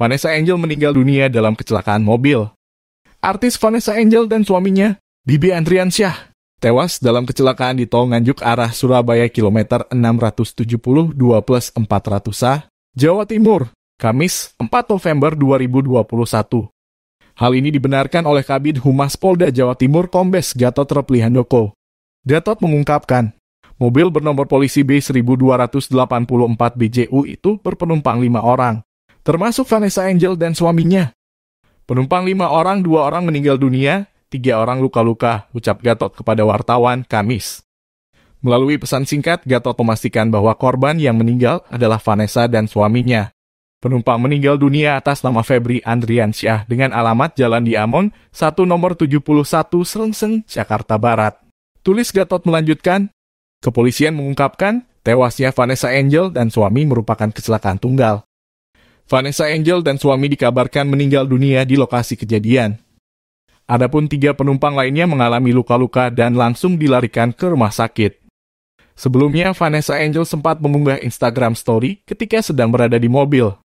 Vanessa Angel meninggal dunia dalam kecelakaan mobil. Artis Vanessa Angel dan suaminya, Bibi Andriansyah, tewas dalam kecelakaan di tol Nganjuk arah Surabaya kilometer 670 2 plus 400 A, Jawa Timur, Kamis 4 November 2021. Hal ini dibenarkan oleh Kabid Humas Polda Jawa Timur Kombes Gatot Replihandoko. Gatot mengungkapkan, mobil bernomor polisi B1284 BJU itu berpenumpang 5 orang termasuk Vanessa Angel dan suaminya. Penumpang lima orang, dua orang meninggal dunia, tiga orang luka-luka, ucap Gatot kepada wartawan Kamis. Melalui pesan singkat, Gatot memastikan bahwa korban yang meninggal adalah Vanessa dan suaminya. Penumpang meninggal dunia atas nama Febri Andriansyah dengan alamat Jalan Diamon, 1 nomor 71 Selengseng, Jakarta Barat. Tulis Gatot melanjutkan, Kepolisian mengungkapkan, tewasnya Vanessa Angel dan suami merupakan kecelakaan tunggal. Vanessa Angel dan suami dikabarkan meninggal dunia di lokasi kejadian. Adapun tiga penumpang lainnya mengalami luka-luka dan langsung dilarikan ke rumah sakit. Sebelumnya, Vanessa Angel sempat mengunggah Instagram story ketika sedang berada di mobil.